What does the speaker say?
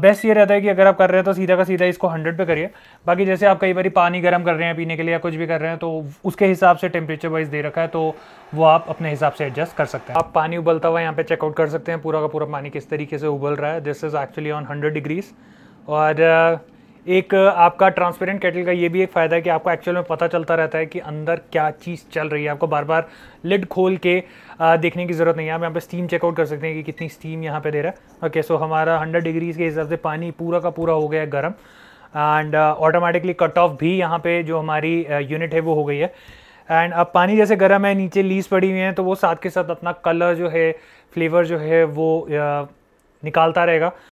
best ये रहता है कि अगर आप कर रहे हैं तो सीधा का सीधा इसको हंड्रेड पे करिए बाकी जैसे आप कई बार पानी गर्म कर रहे हैं पीने के लिए या कुछ भी कर रहे हैं तो उसके हिसाब से टेम्परेचर वाइज दे रखा है तो वो आप अपने हिसाब से एडजस्ट कर सकते हैं आप पानी उबलता हुआ यहाँ पे चेकआउट कर सकते हैं पूरा का पूरा पानी किस तरीके से उबल रहा है this is actually on hundred degrees और एक आपका ट्रांसपेरेंट कैटल का ये भी एक फ़ायदा है कि आपको एक्चुअल में पता चलता रहता है कि अंदर क्या चीज़ चल रही है आपको बार बार लिड खोल के देखने की ज़रूरत नहीं है आप यहाँ पर स्टीम चेकआउट कर सकते हैं कि कितनी स्टीम यहाँ पे दे रहा है ओके सो हमारा हंड्रेड डिग्रीज़ के हिसाब से पानी पूरा का पूरा हो गया है गर्म एंड ऑटोमेटिकली कट ऑफ भी यहाँ पे जो हमारी यूनिट uh, है वो हो गई है एंड अब पानी जैसे गर्म है नीचे लीज पड़ी हुई हैं तो वो साथ के साथ अपना कलर जो है फ्लेवर जो है वो uh, निकालता रहेगा